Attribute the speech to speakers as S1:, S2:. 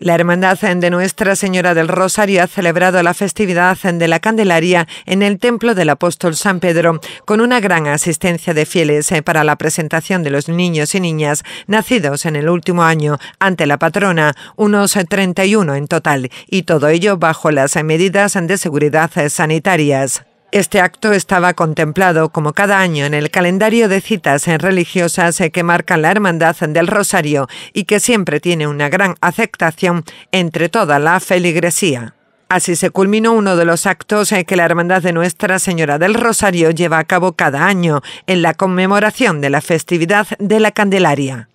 S1: La Hermandad de Nuestra Señora del Rosario ha celebrado la festividad de la Candelaria en el Templo del Apóstol San Pedro con una gran asistencia de fieles eh, para la presentación de los niños y niñas nacidos en el último año ante la patrona, unos 31 en total, y todo ello bajo las medidas de seguridad sanitarias. Este acto estaba contemplado como cada año en el calendario de citas religiosas eh, que marcan la Hermandad del Rosario y que siempre tiene una gran aceptación entre toda la feligresía. Así se culminó uno de los actos eh, que la Hermandad de Nuestra Señora del Rosario lleva a cabo cada año en la conmemoración de la festividad de la Candelaria.